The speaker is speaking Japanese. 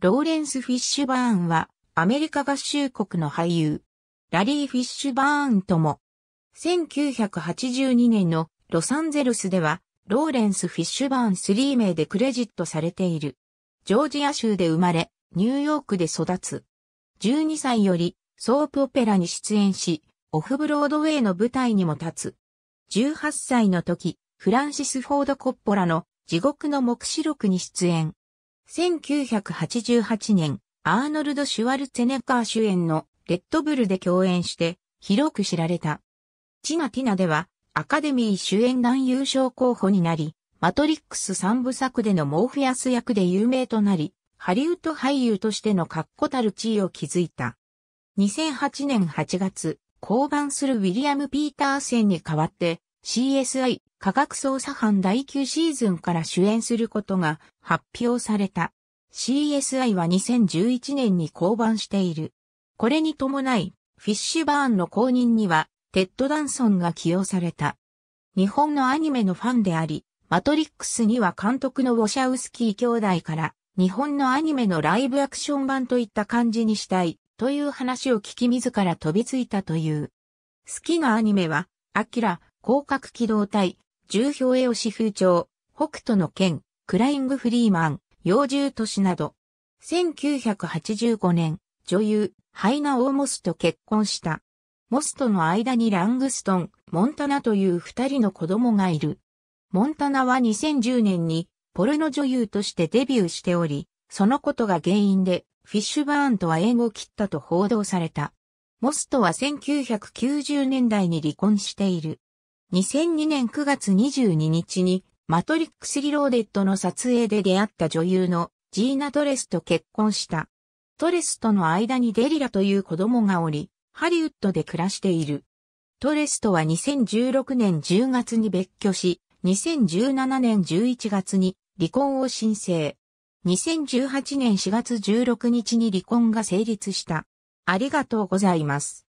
ローレンス・フィッシュバーンは、アメリカ合衆国の俳優、ラリー・フィッシュバーンとも、1982年のロサンゼルスでは、ローレンス・フィッシュバーン3名でクレジットされている。ジョージア州で生まれ、ニューヨークで育つ。12歳より、ソープオペラに出演し、オフブロードウェイの舞台にも立つ。18歳の時、フランシス・フォード・コッポラの地獄の目視録に出演。1988年、アーノルド・シュワルツェネッガー主演のレッドブルで共演して、広く知られた。チナ・ティナでは、アカデミー主演男優賞候補になり、マトリックス三部作でのモーフィアス役で有名となり、ハリウッド俳優としての確固たる地位を築いた。2008年8月、降板するウィリアム・ピーターセンに代わって CSI 科学捜査班第9シーズンから主演することが発表された。CSI は2011年に降板している。これに伴い、フィッシュバーンの後任には、テッド・ダンソンが起用された。日本のアニメのファンであり、マトリックスには監督のウォシャウスキー兄弟から、日本のアニメのライブアクション版といった感じにしたい、という話を聞き自ら飛びついたという。好きなアニメは、アキラ、広角機動隊、重表絵押し風潮、北斗の剣、クライング・フリーマン、幼獣都市など。1985年、女優、ハイナ・オーモスと結婚した。モスとの間にラングストン、モンタナという二人の子供がいる。モンタナは2010年にポルノ女優としてデビューしており、そのことが原因でフィッシュバーンとは縁を切ったと報道された。モスとは1990年代に離婚している。2002年9月22日に、マトリックスリローデッドの撮影で出会った女優のジーナ・トレスと結婚した。トレスとの間にデリラという子供がおり、ハリウッドで暮らしている。トレスとは2016年10月に別居し、2017年11月に離婚を申請。2018年4月16日に離婚が成立した。ありがとうございます。